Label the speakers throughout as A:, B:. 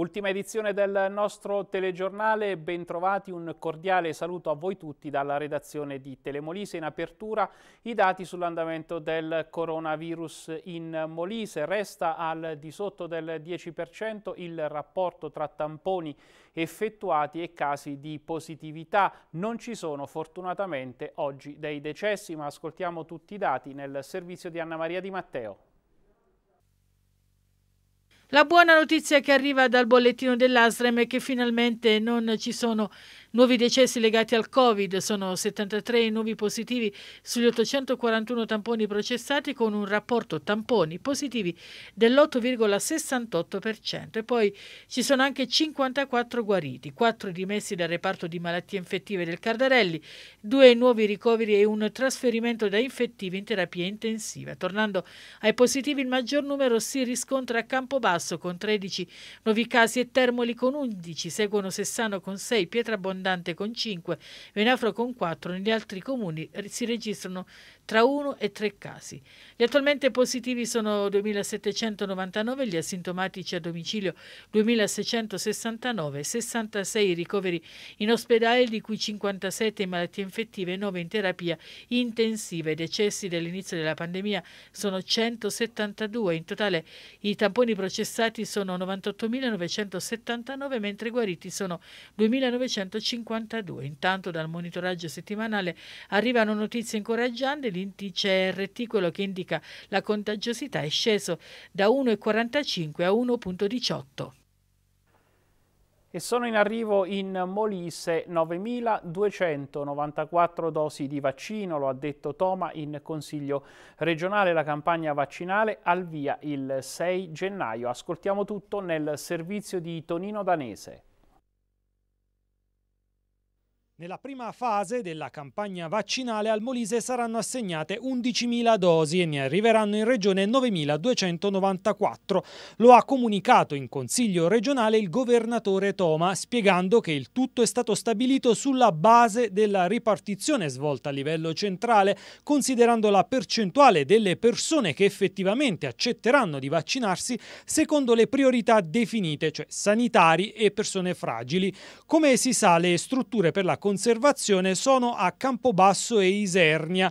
A: Ultima edizione del nostro telegiornale, bentrovati, un cordiale saluto a voi tutti dalla redazione di Telemolise. In apertura i dati sull'andamento del coronavirus in Molise, resta al di sotto del 10% il rapporto tra tamponi effettuati e casi di positività. Non ci sono fortunatamente oggi dei decessi, ma ascoltiamo tutti i dati nel servizio di Anna Maria Di Matteo.
B: La buona notizia che arriva dal bollettino dell'ASREM è che finalmente non ci sono Nuovi decessi legati al Covid sono 73 nuovi positivi sugli 841 tamponi processati con un rapporto tamponi positivi dell'8,68% e poi ci sono anche 54 guariti, 4 dimessi dal reparto di malattie infettive del Cardarelli, 2 nuovi ricoveri e un trasferimento da infettivi in terapia intensiva. Tornando ai positivi il maggior numero si riscontra a Campobasso con 13 nuovi casi e Termoli con 11, seguono Sessano con 6, Pietra Pietrabonne Andante con 5, Venafro con 4, negli altri comuni si registrano tra uno e tre casi. Gli attualmente positivi sono 2.799, gli asintomatici a domicilio 2.669, 66 ricoveri in ospedale, di cui 57 in malattie infettive e 9 in terapia intensiva. I decessi dall'inizio della pandemia sono 172. In totale i tamponi processati sono 98.979, mentre i guariti sono 2.952. Intanto dal monitoraggio settimanale arrivano notizie incoraggianti l'indice RT, quello che indica la contagiosità, è sceso da 1,45 a 1,18.
A: E sono in arrivo in Molise 9.294 dosi di vaccino, lo ha detto Toma in Consiglio regionale, la campagna vaccinale al via il 6 gennaio. Ascoltiamo tutto nel servizio di Tonino Danese.
C: Nella prima fase della campagna vaccinale al Molise saranno assegnate 11.000 dosi e ne arriveranno in regione 9.294. Lo ha comunicato in Consiglio regionale il governatore Toma, spiegando che il tutto è stato stabilito sulla base della ripartizione svolta a livello centrale, considerando la percentuale delle persone che effettivamente accetteranno di vaccinarsi secondo le priorità definite, cioè sanitari e persone fragili. Come si sa, le strutture per la conservazione sono a Campobasso e Isernia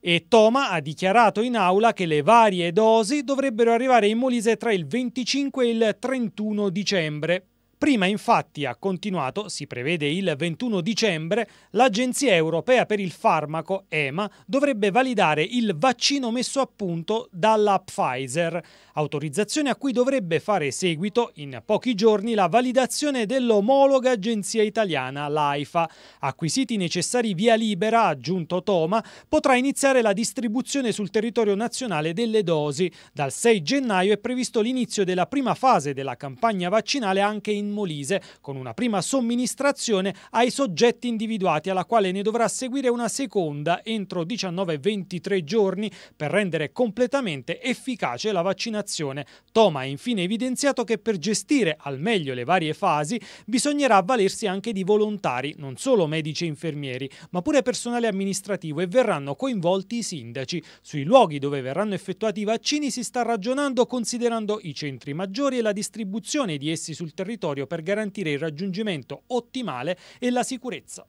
C: e Toma ha dichiarato in aula che le varie dosi dovrebbero arrivare in Molise tra il 25 e il 31 dicembre. Prima infatti, ha continuato, si prevede il 21 dicembre, l'Agenzia Europea per il Farmaco, EMA, dovrebbe validare il vaccino messo a punto dalla Pfizer, autorizzazione a cui dovrebbe fare seguito in pochi giorni la validazione dell'omologa agenzia italiana, l'AIFA. Acquisiti necessari via libera, aggiunto Toma, potrà iniziare la distribuzione sul territorio nazionale delle dosi. Dal 6 gennaio è previsto l'inizio della prima fase della campagna vaccinale anche in Molise, con una prima somministrazione ai soggetti individuati, alla quale ne dovrà seguire una seconda entro 19-23 giorni per rendere completamente efficace la vaccinazione. Toma ha infine evidenziato che per gestire al meglio le varie fasi bisognerà avvalersi anche di volontari, non solo medici e infermieri, ma pure personale amministrativo e verranno coinvolti i sindaci. Sui luoghi dove verranno effettuati i vaccini si sta ragionando considerando i centri maggiori e la distribuzione di essi sul territorio obbligatorio per garantire il raggiungimento ottimale e la sicurezza.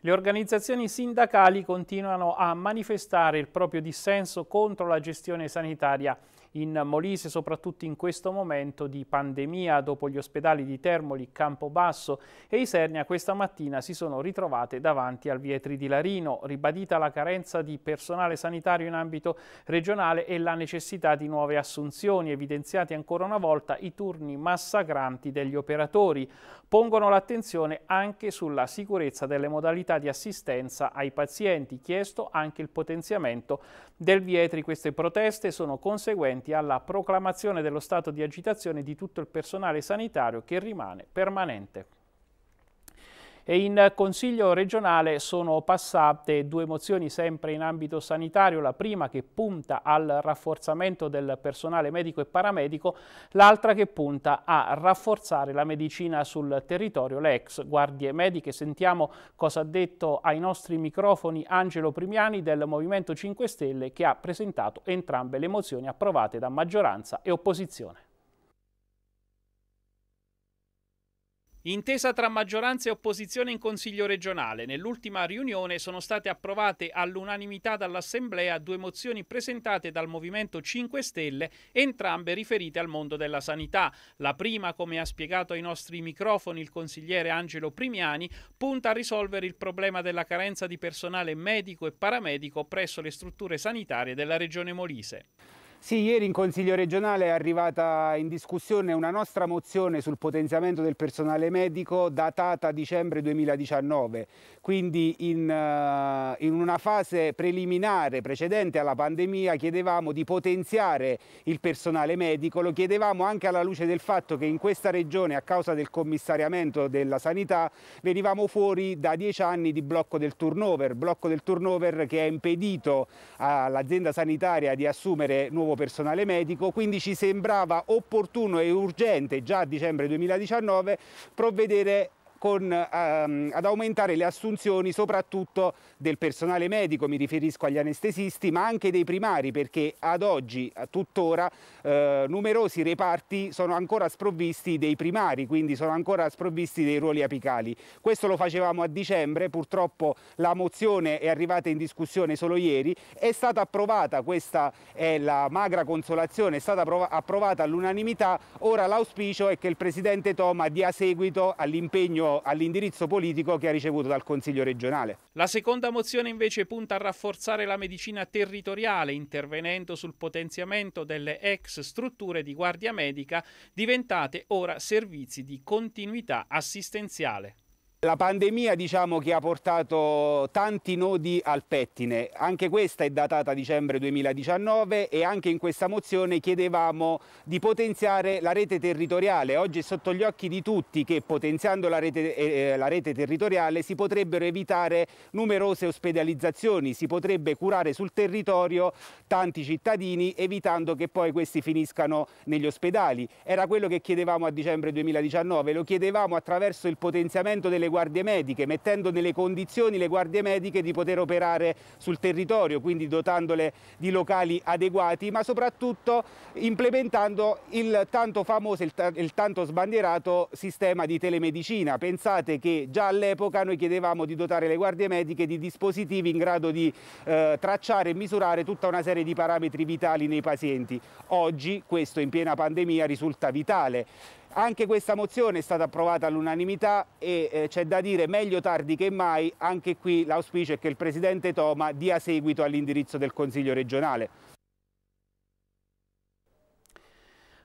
C: Le organizzazioni sindacali continuano a
A: manifestare il proprio dissenso contro la gestione sanitaria in Molise, soprattutto in questo momento di pandemia, dopo gli ospedali di Termoli, Campobasso e Isernia, questa mattina si sono ritrovate davanti al Vietri di Larino, ribadita la carenza di personale sanitario in ambito regionale e la necessità di nuove assunzioni, evidenziati ancora una volta i turni massacranti degli operatori. Pongono l'attenzione anche sulla sicurezza delle modalità di assistenza ai pazienti, chiesto anche il potenziamento del Vietri. Queste proteste sono conseguenti conseguenti alla proclamazione dello stato di agitazione di tutto il personale sanitario che rimane permanente. E in Consiglio regionale sono passate due mozioni sempre in ambito sanitario, la prima che punta al rafforzamento del personale medico e paramedico, l'altra che punta a rafforzare la medicina sul territorio, le ex guardie mediche. Sentiamo cosa ha detto ai nostri microfoni Angelo Primiani del Movimento 5 Stelle che ha presentato entrambe le mozioni approvate da maggioranza e opposizione. Intesa tra maggioranza e opposizione in Consiglio regionale. Nell'ultima riunione sono state approvate all'unanimità dall'Assemblea due mozioni presentate dal Movimento 5 Stelle, entrambe riferite al mondo della sanità. La prima, come ha spiegato ai nostri microfoni il consigliere Angelo Primiani, punta a risolvere il problema della carenza di personale medico e paramedico presso le strutture sanitarie della Regione Molise.
D: Sì, ieri in Consiglio regionale è arrivata in discussione una nostra mozione sul potenziamento del personale medico datata dicembre 2019, quindi in, uh, in, una fase preliminare precedente alla pandemia chiedevamo di potenziare il personale medico, lo chiedevamo anche alla luce del fatto che in questa regione a causa del commissariamento della sanità venivamo fuori da dieci anni di blocco del turnover, blocco del turnover che ha impedito all'azienda sanitaria di assumere nuovi nuovo personale medico, quindi ci sembrava opportuno e urgente già a dicembre 2019 provvedere con, um, ad aumentare le assunzioni soprattutto del personale medico, mi riferisco agli anestesisti, ma anche dei primari perché ad oggi, a tuttora, eh, numerosi reparti sono ancora sprovvisti dei primari, quindi sono ancora sprovvisti dei ruoli apicali. Questo lo facevamo a dicembre, purtroppo la mozione è arrivata in discussione solo ieri, è stata approvata, questa è la magra consolazione, è stata approvata all'unanimità, ora l'auspicio è che il Presidente Toma dia seguito all'impegno all'indirizzo politico che ha ricevuto dal Consiglio regionale.
A: La seconda mozione invece punta a rafforzare la medicina territoriale intervenendo sul potenziamento delle ex strutture di guardia medica diventate ora servizi di continuità assistenziale.
D: La pandemia diciamo che ha portato tanti nodi al pettine, anche questa è datata a dicembre 2019 e anche in questa mozione chiedevamo di potenziare la rete territoriale. Oggi è sotto gli occhi di tutti che potenziando la rete, eh, eh, la rete territoriale si potrebbero evitare numerose ospedalizzazioni, si potrebbe curare sul territorio tanti cittadini evitando che poi questi finiscano negli ospedali. Era quello che chiedevamo a dicembre 2019, lo chiedevamo attraverso il potenziamento delle guardie guardie mediche, mettendo nelle condizioni le guardie mediche di poter operare sul territorio, quindi dotandole di locali adeguati, ma soprattutto implementando il tanto famoso, il, il tanto sbandierato sistema di telemedicina. Pensate che già all'epoca noi chiedevamo di dotare le guardie mediche di dispositivi in grado di eh, tracciare e misurare tutta una serie di parametri vitali nei pazienti. Oggi questo in piena pandemia risulta vitale. Anche questa mozione è stata approvata all'unanimità e eh, c'è da dire meglio tardi che mai, anche qui l'auspicio è che il Presidente Toma dia seguito all'indirizzo del Consiglio regionale.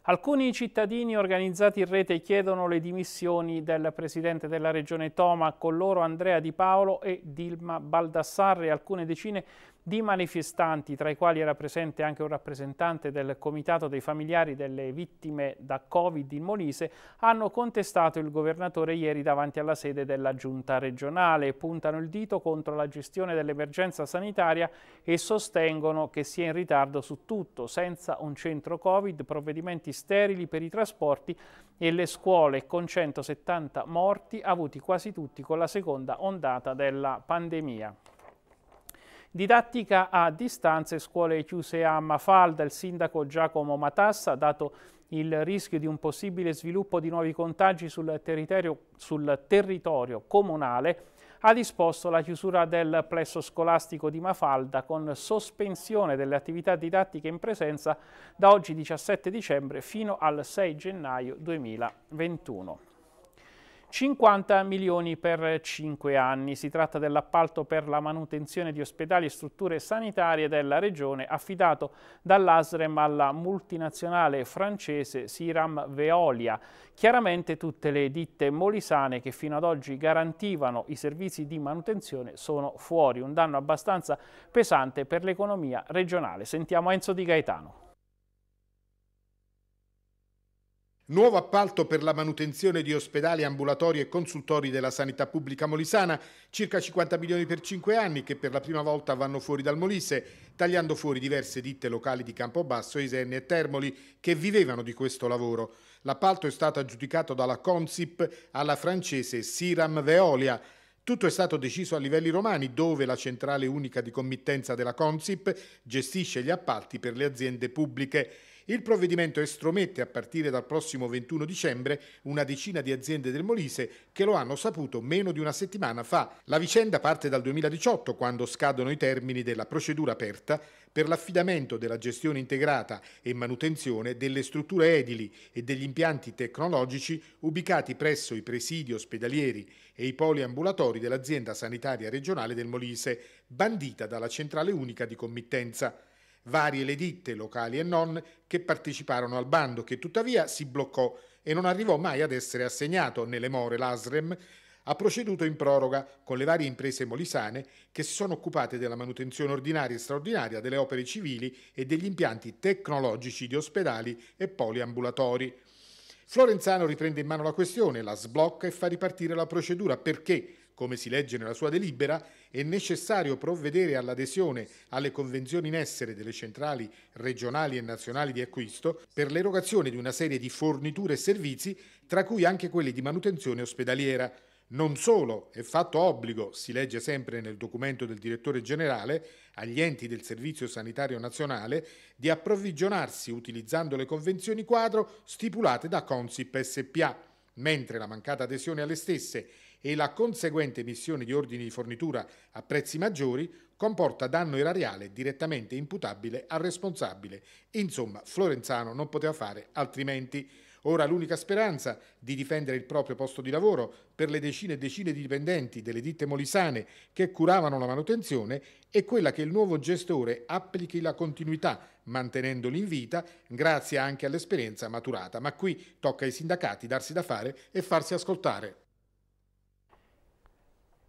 A: Alcuni cittadini organizzati in rete chiedono le dimissioni del presidente della regione Toma, con loro Andrea Di Paolo e Dilma Baldassarre. Alcune decine di manifestanti, tra i quali era presente anche un rappresentante del Comitato dei familiari delle vittime da Covid in Molise, hanno contestato il governatore ieri davanti alla sede della giunta regionale, puntano il dito contro la gestione dell'emergenza sanitaria e sostengono che sia in ritardo su tutto, senza un centro Covid, provvedimenti sterili per i trasporti e le scuole con 170 morti avuti quasi tutti con la seconda ondata della pandemia. Didattica a distanza e scuole chiuse a Mafalda. Il sindaco Giacomo Matassa dato il rischio di un possibile sviluppo di nuovi contagi sul territorio, sul territorio comunale ha disposto la chiusura del plesso scolastico di Mafalda con sospensione delle attività didattiche in presenza da oggi 17 dicembre fino al 6 gennaio 2021. 50 milioni per 5 anni. Si tratta dell'appalto per la manutenzione di ospedali e strutture sanitarie della regione affidato dall'ASREM alla multinazionale francese Siram Veolia. Chiaramente tutte le ditte molisane che fino ad oggi garantivano i servizi di manutenzione sono fuori, un danno abbastanza pesante per l'economia regionale. Sentiamo Enzo Di Gaetano.
E: Nuovo appalto per la manutenzione di ospedali, ambulatori e consultori della sanità pubblica molisana, circa 50 milioni per 5 anni che per la prima volta vanno fuori dal Molise, tagliando fuori diverse ditte locali di Campobasso, Isenni e Termoli che vivevano di questo lavoro. L'appalto è stato aggiudicato dalla Consip alla francese Siram Veolia. Tutto è stato deciso a livelli romani, dove la centrale unica di committenza della Consip gestisce gli appalti per le aziende pubbliche. Il provvedimento estromette a partire dal prossimo 21 dicembre una decina di aziende del Molise che lo hanno saputo meno di una settimana fa. La vicenda parte dal 2018 quando scadono i termini della procedura aperta per l'affidamento della gestione integrata e manutenzione delle strutture edili e degli impianti tecnologici ubicati presso i presidi ospedalieri e i poli ambulatori dell'azienda sanitaria regionale del Molise, bandita dalla centrale unica di committenza varie le ditte, locali e non, che parteciparono al bando, che tuttavia si bloccò e non arrivò mai ad essere assegnato. Nelle more l'ASREM ha proceduto in proroga con le varie imprese molisane che si sono occupate della manutenzione ordinaria e straordinaria delle opere civili e degli impianti tecnologici di ospedali e poliambulatori. Florenzano riprende in mano la questione, la sblocca e fa ripartire la procedura perché come si legge nella sua delibera, è necessario provvedere all'adesione alle convenzioni in essere delle centrali regionali e nazionali di acquisto per l'erogazione di una serie di forniture e servizi, tra cui anche quelli di manutenzione ospedaliera. Non solo è fatto obbligo, si legge sempre nel documento del direttore generale, agli enti del Servizio Sanitario Nazionale di approvvigionarsi utilizzando le convenzioni quadro stipulate da Consip SPA, mentre la mancata adesione alle stesse e la conseguente emissione di ordini di fornitura a prezzi maggiori comporta danno erariale direttamente imputabile al responsabile. Insomma, Florenzano non poteva fare altrimenti. Ora l'unica speranza di difendere il proprio posto di lavoro per le decine e decine di dipendenti delle ditte molisane che curavano la manutenzione è quella che il nuovo gestore applichi la continuità, mantenendoli in vita grazie anche all'esperienza
A: maturata. Ma qui tocca ai sindacati darsi
E: da fare e farsi ascoltare.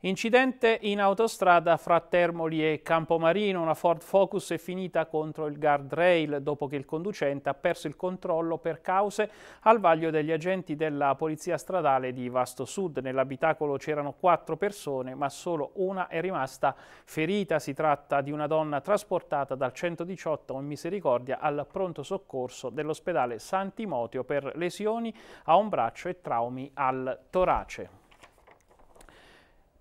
A: Incidente in autostrada fra Termoli e Campomarino, una Ford Focus è finita contro il guardrail dopo che il conducente ha perso il controllo per cause al vaglio degli agenti della Polizia Stradale di Vasto Sud. Nell'abitacolo c'erano quattro persone ma solo una è rimasta ferita. Si tratta di una donna trasportata dal 118 in misericordia al pronto soccorso dell'ospedale San Timoteo per lesioni a un braccio e traumi al torace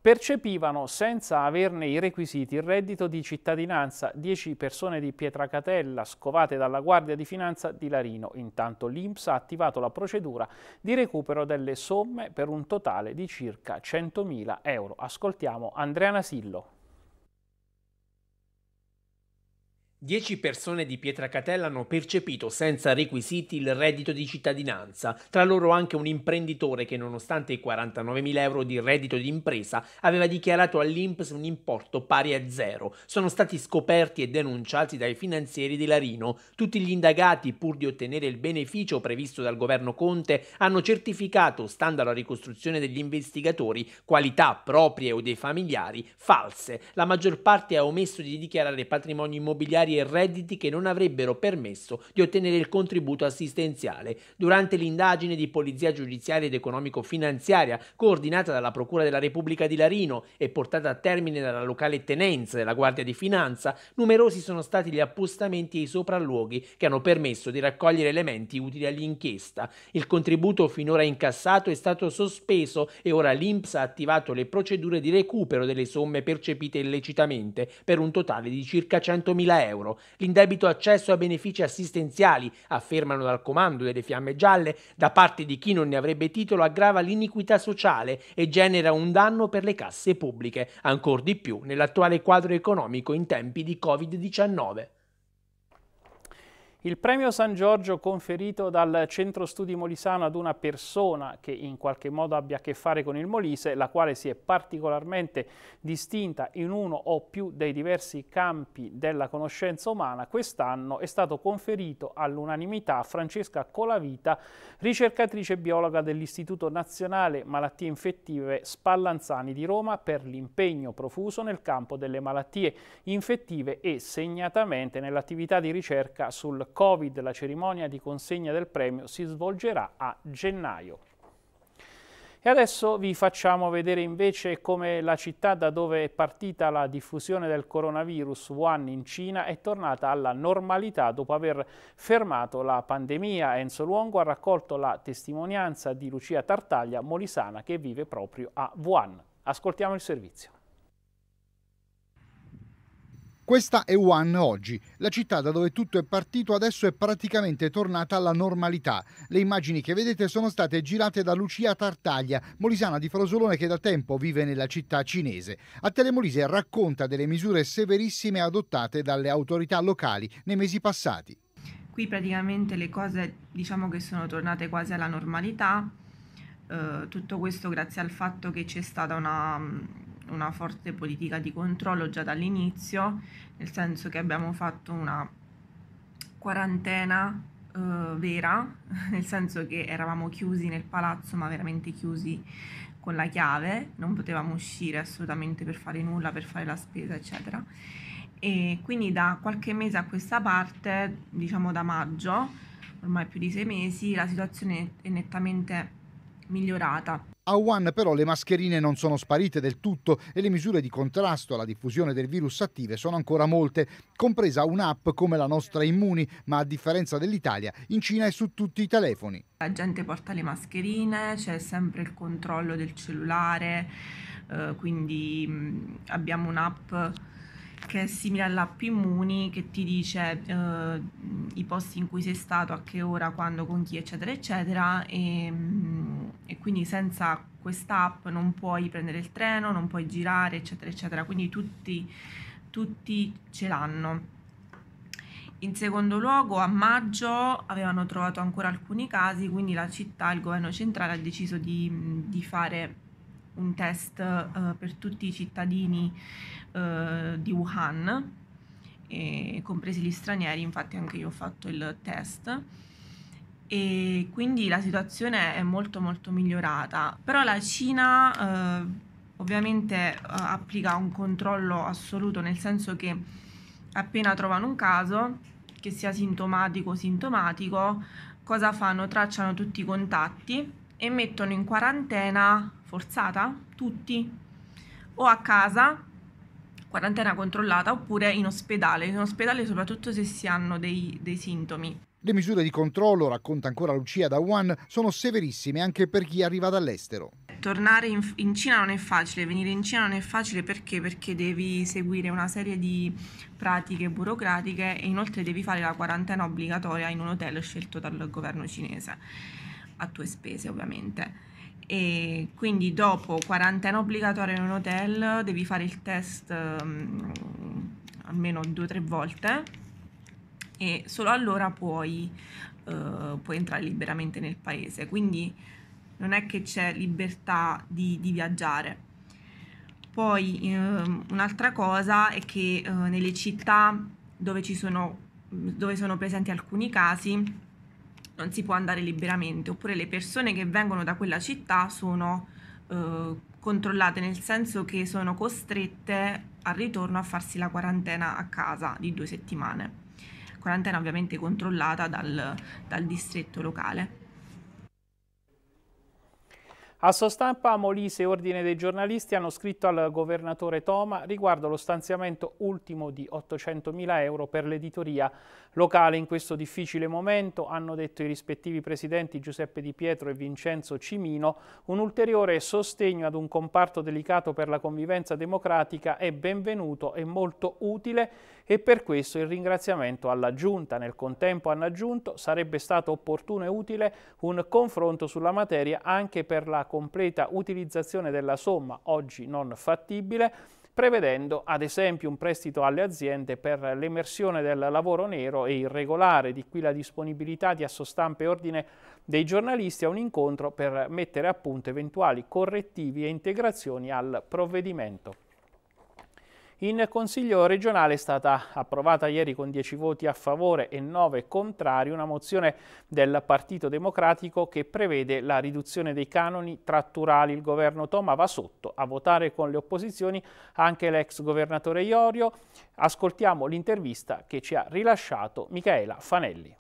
A: percepivano senza averne i requisiti il reddito di cittadinanza 10 persone di Pietracatella scovate dalla Guardia di Finanza di Larino. Intanto l'Inps ha attivato la procedura di recupero delle somme per un totale di circa 100.000 euro. Ascoltiamo Andrea Nasillo.
F: Dieci persone di Pietracatella hanno percepito senza requisiti il reddito di cittadinanza, tra loro anche un imprenditore che nonostante i 49.000 euro di reddito di impresa aveva dichiarato all'Inps un importo pari a zero. Sono stati scoperti e denunciati dai finanzieri di Larino. Tutti gli indagati, pur di ottenere il beneficio previsto dal governo Conte, hanno certificato, stando alla ricostruzione degli investigatori, qualità proprie o dei familiari false. La maggior parte ha omesso di dichiarare patrimoni immobiliari salari e redditi che non avrebbero permesso di ottenere il contributo assistenziale. Durante l'indagine di polizia giudiziaria ed economico-finanziaria coordinata dalla Procura della Repubblica di Larino e portata a termine dalla locale tenenza della Guardia di Finanza, numerosi sono stati gli appostamenti e i sopralluoghi che hanno permesso di raccogliere elementi utili all'inchiesta. Il contributo finora incassato è stato sospeso e ora l'INPS ha attivato le procedure di recupero delle somme percepite illecitamente per un totale di circa 100.000 euro euro. L'indebito accesso a benefici assistenziali, affermano dal comando delle Fiamme Gialle, da parte di chi non ne avrebbe titolo aggrava l'iniquità sociale e genera un danno per le casse pubbliche, ancor di più nell'attuale quadro economico in tempi di Covid-19. Il premio San Giorgio conferito dal
A: Centro Studi Molisano ad una persona che in qualche modo abbia a che fare con il Molise, la quale si è particolarmente distinta in uno o più dei diversi campi della conoscenza umana, quest'anno è stato conferito all'unanimità a Francesca Colavita, ricercatrice biologa dell'Istituto Nazionale Malattie Infettive Spallanzani di Roma per l'impegno profuso nel campo delle malattie infettive e segnatamente nell'attività di ricerca sul Covid la cerimonia di consegna del premio si svolgerà a gennaio. E adesso vi facciamo vedere invece come la città da dove è partita la diffusione del coronavirus Wuhan in Cina è tornata alla normalità dopo aver fermato la pandemia. Enzo Luongo ha raccolto la testimonianza di Lucia Tartaglia Molisana che vive proprio a Wuhan. Ascoltiamo il servizio.
G: Questa è Wuhan oggi. La città da dove tutto è partito adesso è praticamente tornata alla normalità. Le immagini che vedete sono state girate da Lucia Tartaglia, molisana di Frosolone che da tempo vive nella città cinese. A Telemolise racconta delle misure severissime adottate dalle autorità locali nei mesi passati.
H: Qui praticamente le cose diciamo che sono tornate quasi alla normalità. Eh, tutto questo grazie al fatto che c'è stata una una forte politica di controllo già dall'inizio, nel senso che abbiamo fatto una quarantena eh, vera, nel senso che eravamo chiusi nel palazzo, ma veramente chiusi con la chiave, non potevamo uscire assolutamente per fare nulla, per fare la spesa, eccetera. E quindi da qualche mese a questa parte, diciamo da maggio, ormai più di sei mesi, la situazione è nettamente migliorata
G: a Wuhan però le mascherine non sono sparite del tutto e le misure di contrasto alla diffusione del virus attive sono ancora molte, compresa un'app come la nostra Immuni, ma a differenza dell'Italia, in Cina è su tutti i telefoni.
H: La gente porta le mascherine, c'è sempre il controllo del cellulare, eh, quindi mm, abbiamo un'app che è simile all'app Immuni che ti dice eh, i posti in cui sei stato, a che ora, quando, con chi, eccetera, eccetera. E, ehm, e quindi senza questa app non puoi prendere il treno, non puoi girare, eccetera, eccetera. Quindi tutti, tutti ce l'hanno. In secondo luogo, a maggio avevano trovato ancora alcuni casi, quindi la città, il governo centrale ha deciso di, di fare un test eh, per tutti i cittadini eh, di Wuhan, compresi gli stranieri, infatti anche io ho fatto il test. E quindi la situazione è molto molto migliorata, però la Cina eh, ovviamente eh, applica un controllo assoluto, nel senso che appena trovano un caso, che sia sintomatico o sintomatico, cosa fanno? Tracciano tutti i contatti e mettono in quarantena forzata, tutti, o a casa, quarantena controllata, oppure in ospedale, in ospedale soprattutto se si hanno dei, dei sintomi.
G: Le misure di controllo, racconta ancora Lucia da Wuhan, sono severissime anche per chi arriva dall'estero.
H: Tornare in, in, Cina non è facile, venire in Cina non è facile perché? Perché devi seguire una serie di pratiche burocratiche e inoltre devi fare la quarantena obbligatoria in un hotel scelto dal governo cinese, a tue spese ovviamente e quindi dopo quarantena obbligatoria in un hotel devi fare il test um, almeno due o tre volte e solo allora puoi, uh, puoi entrare liberamente nel paese. Quindi non è che c'è libertà di, di viaggiare. Poi ehm, un'altra cosa è che eh, nelle città dove, sono, dove sono presenti alcuni casi non si può andare liberamente, oppure le persone che vengono da quella città sono eh, controllate nel senso che sono costrette al ritorno a farsi la quarantena a casa di due settimane. Quarantena ovviamente controllata dal, dal distretto locale.
A: A stampa Molise e Ordine dei giornalisti hanno scritto al governatore Toma riguardo lo stanziamento ultimo di 800.000 euro per l'editoria locale. In questo difficile momento, hanno detto i rispettivi presidenti Giuseppe Di Pietro e Vincenzo Cimino, un ulteriore sostegno ad un comparto delicato per la convivenza democratica è benvenuto e molto utile e per questo il ringraziamento alla Giunta. Nel contempo hanno aggiunto sarebbe stato opportuno e utile un confronto sulla materia anche per la completa utilizzazione della somma oggi non fattibile, prevedendo ad esempio un prestito alle aziende per l'emersione del lavoro nero e irregolare, di qui la disponibilità di assostampe e ordine dei giornalisti a un incontro per mettere a punto eventuali correttivi e integrazioni al provvedimento. In Consiglio regionale è stata approvata ieri con 10 voti a favore e 9 contrari una mozione del Partito Democratico che prevede la riduzione dei canoni tratturali. Il governo Toma va sotto a votare con le opposizioni anche l'ex governatore Iorio. Ascoltiamo l'intervista che ci ha rilasciato Michaela Fanelli.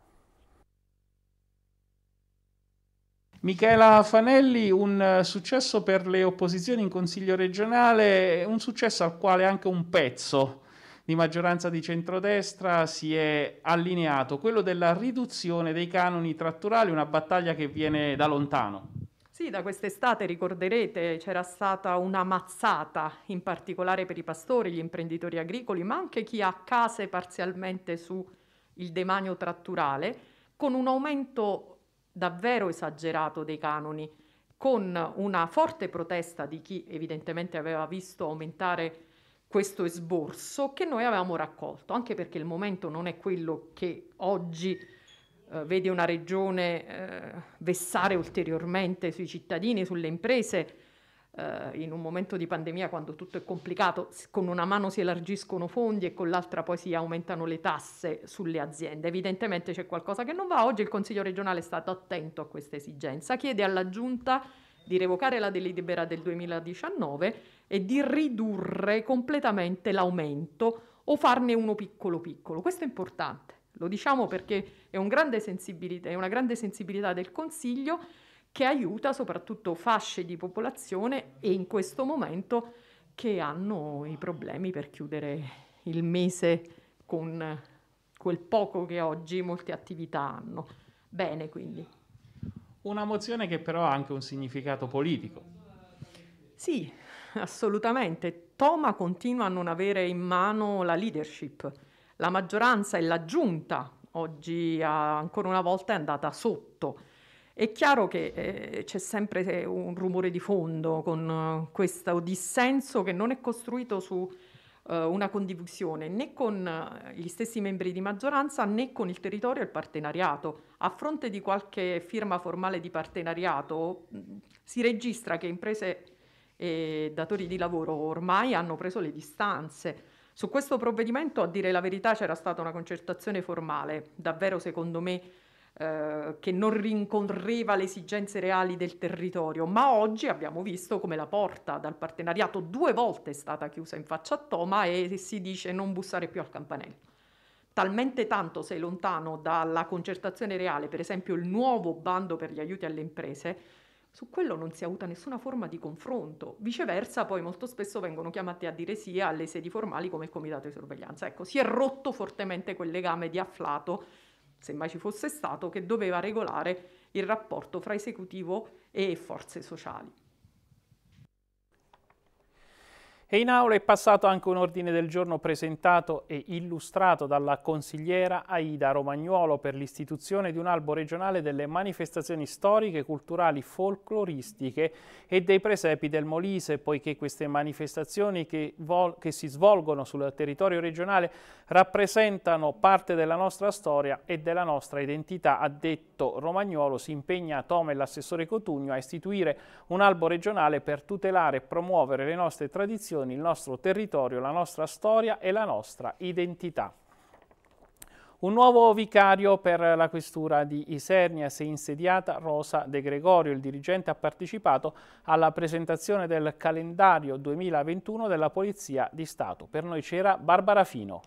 A: Michela Fanelli, un eh, successo per le opposizioni in Consiglio regionale, un successo al quale anche un pezzo di maggioranza di centrodestra si è allineato, quello della riduzione dei canoni tratturali, una battaglia che viene da lontano.
I: Sì, da quest'estate ricorderete c'era stata una mazzata, in particolare per i pastori, gli imprenditori agricoli, ma anche chi ha case parzialmente sul demanio tratturale, con un aumento davvero esagerato dei canoni, con una forte protesta di chi evidentemente aveva visto aumentare questo esborso che noi avevamo raccolto, anche perché il momento non è quello che oggi eh, vede una regione eh, vessare ulteriormente sui cittadini, sulle imprese, eh, in un momento di pandemia quando tutto è complicato, con una mano si elargiscono fondi e con l'altra poi si aumentano le tasse sulle aziende. Evidentemente c'è qualcosa che non va. Oggi il Consiglio regionale è stato attento a questa esigenza, chiede alla Giunta di revocare la delibera del 2019 e di ridurre completamente l'aumento o farne uno piccolo piccolo. Questo è importante, lo diciamo perché è, un grande è una grande sensibilità del Consiglio che aiuta soprattutto fasce di popolazione e in questo momento che hanno i problemi per chiudere il mese con quel poco che oggi molte attività hanno. Bene, quindi. Una mozione che però ha anche un significato politico. Sì, assolutamente. Toma continua a non avere in mano la leadership. La maggioranza e la giunta oggi ancora una volta è andata sotto è chiaro che eh, c'è sempre un rumore di fondo con uh, questo dissenso che non è costruito su uh, una condivisione né con uh, gli stessi membri di maggioranza né con il territorio e il partenariato. A fronte di qualche firma formale di partenariato mh, si registra che imprese e datori di lavoro ormai hanno preso le distanze. Su questo provvedimento, a dire la verità, c'era stata una concertazione formale, davvero secondo me eh, che non rincorreva le esigenze reali del territorio, ma oggi abbiamo visto come la porta dal partenariato due volte è stata chiusa in faccia a Toma e si dice non bussare più al campanello. Talmente tanto sei lontano dalla concertazione reale, per esempio il nuovo bando per gli aiuti alle imprese, su quello non si è avuta nessuna forma di confronto. Viceversa, poi molto spesso vengono chiamati a dire sì alle sedi formali come il comitato di sorveglianza. Ecco, si è rotto fortemente quel legame di afflato se mai ci fosse stato, che doveva regolare il rapporto fra esecutivo e forze sociali.
A: E in aula è passato anche un ordine del giorno presentato e illustrato dalla consigliera Aida Romagnuolo per l'istituzione di un albo regionale delle manifestazioni storiche, culturali, folcloristiche e dei presepi del Molise, poiché queste manifestazioni che, che si svolgono sul territorio regionale rappresentano parte della nostra storia e della nostra identità, ha detto Romagnolo, si impegna Tom e l'assessore Cotugno a istituire un albo regionale per tutelare e promuovere le nostre tradizioni, il nostro territorio, la nostra storia e la nostra identità. Un nuovo vicario per la questura di Isernia si è insediata Rosa De Gregorio. Il dirigente ha partecipato alla presentazione del calendario 2021 della Polizia di Stato. Per noi c'era Barbara Fino.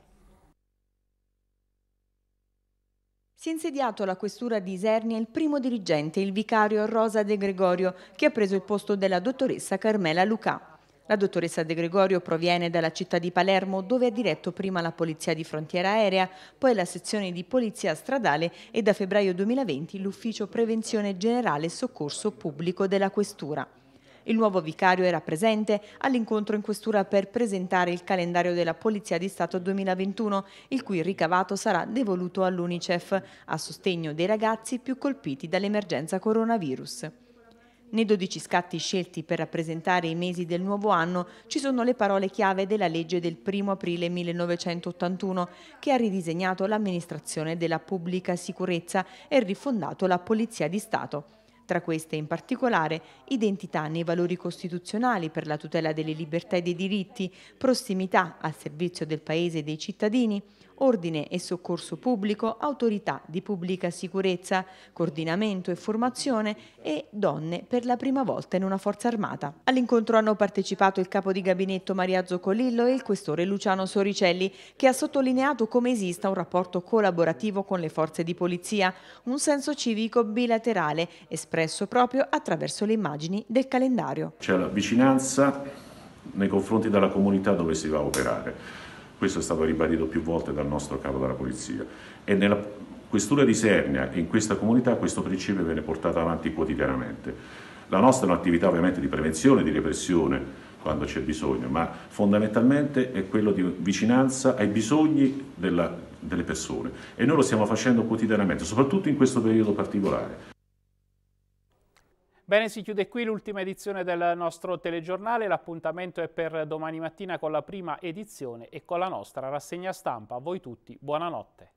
J: Si è insediato alla questura di Isernia il primo dirigente, il vicario Rosa De Gregorio, che ha preso il posto della dottoressa Carmela Lucà. La dottoressa De Gregorio proviene dalla città di Palermo dove ha diretto prima la Polizia di Frontiera Aerea, poi la sezione di Polizia Stradale e da febbraio 2020 l'Ufficio Prevenzione Generale e Soccorso Pubblico della Questura. Il nuovo vicario era presente all'incontro in questura per presentare il calendario della Polizia di Stato 2021, il cui ricavato sarà devoluto all'Unicef a sostegno dei ragazzi più colpiti dall'emergenza coronavirus. Nei 12 scatti scelti per rappresentare i mesi del nuovo anno ci sono le parole chiave della legge del 1 aprile 1981 che ha ridisegnato l'amministrazione della pubblica sicurezza e rifondato la Polizia di Stato. Tra queste in particolare identità nei valori costituzionali per la tutela delle libertà e dei diritti, prossimità al servizio del Paese e dei cittadini, ordine e soccorso pubblico, autorità di pubblica sicurezza, coordinamento e formazione e donne per la prima volta in una forza armata. All'incontro hanno partecipato il capo di gabinetto Maria Zoccolillo e il questore Luciano Soricelli, che ha sottolineato come esista un rapporto collaborativo con le forze di polizia, un senso civico bilaterale espresso proprio attraverso le immagini del calendario.
A: C'è la vicinanza nei confronti della comunità dove si va a operare questo è stato ribadito più volte dal nostro capo della polizia. E nella questura di Sernia e in questa comunità questo principio viene portato avanti quotidianamente. La nostra è un'attività ovviamente di prevenzione, di repressione quando c'è bisogno, ma fondamentalmente è quello di vicinanza ai bisogni della, delle persone e noi lo stiamo facendo quotidianamente, soprattutto in questo periodo particolare. Bene, si chiude qui l'ultima edizione del nostro telegiornale, l'appuntamento è per domani mattina con la prima edizione e con la nostra rassegna stampa. A voi tutti, buonanotte.